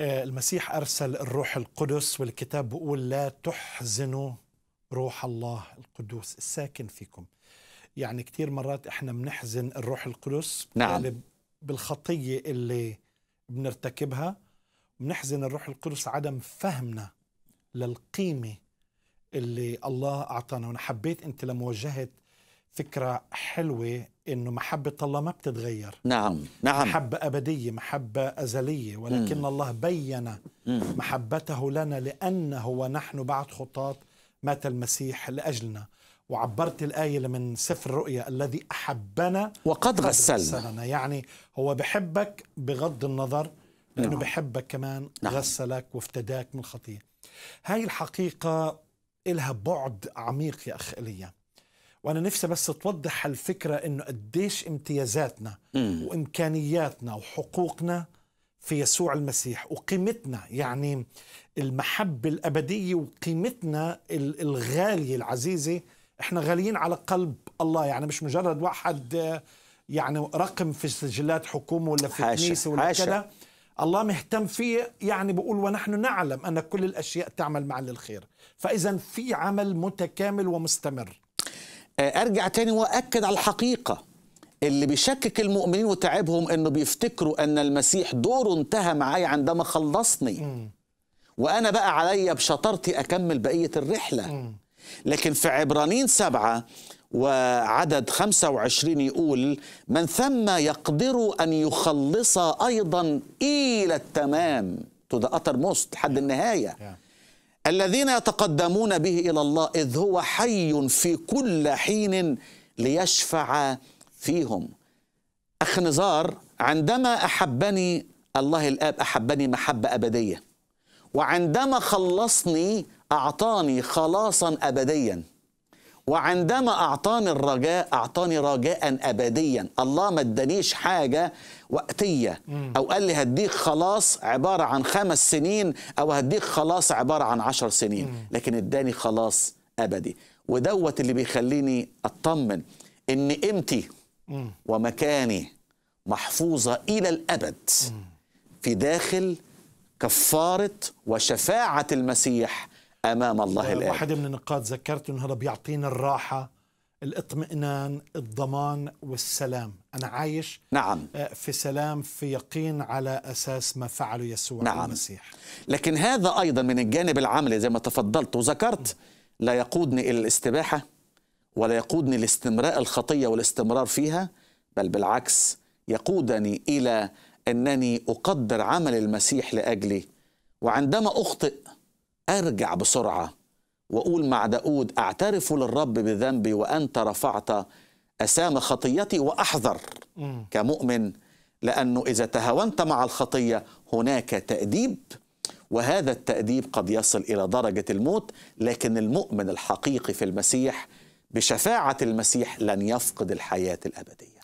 آه، المسيح أرسل الروح القدس والكتاب بيقول لا تحزنوا روح الله القدوس الساكن فيكم يعني كثير مرات احنا بنحزن الروح القدس نعم. بالخطية اللي بنرتكبها بنحزن الروح القدس عدم فهمنا للقيمة اللي الله أعطانا وأنا حبيت أنت لما وجهت فكرة حلوة إنه محبة الله ما بتتغير نعم نعم محبة أبدية محبة أزلية ولكن مم. الله بين مم. محبته لنا لأنه ونحن بعد خطاة مات المسيح لأجلنا وعبرت الآية من سفر الرؤيا الذي أحبنا وقد غسلنا. غسلنا يعني هو بحبك بغض النظر لأنه نعم. بحبك كمان نعم. غسلك وافتداك من الخطية هاي الحقيقة إلها بعد عميق يا أخ إليا وانا نفسي بس توضح هالفكره انه قديش امتيازاتنا وامكانياتنا وحقوقنا في يسوع المسيح وقيمتنا يعني المحبه الابديه وقيمتنا الغاليه العزيزه احنا غاليين على قلب الله يعني مش مجرد واحد يعني رقم في سجلات حكومه ولا في كنيسه ولا كذا الله مهتم فيه يعني بقول ونحن نعلم ان كل الاشياء تعمل معا للخير فاذا في عمل متكامل ومستمر آه، ارجع تاني واكد على الحقيقه اللي بيشكك المؤمنين وتعبهم انه بيفتكروا ان المسيح دوره انتهى معايا عندما خلصني وانا بقى عليا بشطارتي اكمل بقيه الرحله لكن في عبرانين سبعه وعدد 25 يقول من ثم يقدر أن يخلص أيضا إلى التمام to the uttermost حد النهاية yeah. الذين يتقدمون به الى الله اذ هو حي في كل حين ليشفع فيهم اخ نزار عندما احبني الله الاب احبني محبه ابديه وعندما خلصني اعطاني خلاصا ابديا وعندما أعطاني الرجاء أعطاني رجاء أبديا الله ما ادانيش حاجة وقتية أو قال لي هديك خلاص عبارة عن خمس سنين أو هديك خلاص عبارة عن عشر سنين لكن اداني خلاص أبدي ودوت اللي بيخليني أطمن إن قيمتي ومكاني محفوظة إلى الأبد في داخل كفارة وشفاعة المسيح امام الله آه، الان واحده من النقاط ذكرت انه هذا بيعطينا الراحه الاطمئنان الضمان والسلام أنا عايش نعم آه، في سلام في يقين على أساس ما فعله يسوع نعم. المسيح لكن هذا أيضا من الجانب العملي زي ما تفضلت وذكرت لا يقودني إلى الاستباحة ولا يقودني لاستمراء الخطية والاستمرار فيها بل بالعكس يقودني إلى أنني أقدر عمل المسيح لأجلي وعندما أخطئ أرجع بسرعة وأقول مع داود أعترف للرب بذنبي وأنت رفعت أسام خطيتي وأحذر كمؤمن لأنه إذا تهاونت مع الخطية هناك تأديب وهذا التأديب قد يصل إلى درجة الموت لكن المؤمن الحقيقي في المسيح بشفاعة المسيح لن يفقد الحياة الأبدية